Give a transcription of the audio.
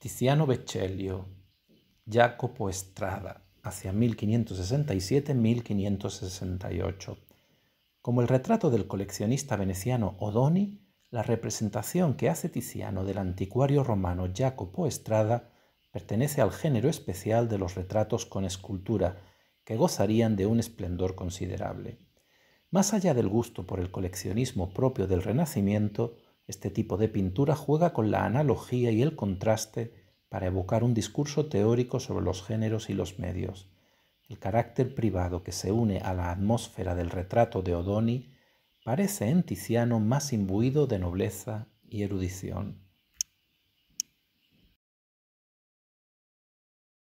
Tiziano Vecellio, Jacopo Estrada, hacia 1567-1568. Como el retrato del coleccionista veneciano Odoni, la representación que hace Tiziano del anticuario romano Jacopo Estrada pertenece al género especial de los retratos con escultura, que gozarían de un esplendor considerable. Más allá del gusto por el coleccionismo propio del Renacimiento, este tipo de pintura juega con la analogía y el contraste para evocar un discurso teórico sobre los géneros y los medios. El carácter privado que se une a la atmósfera del retrato de Odoni parece en Tiziano más imbuido de nobleza y erudición.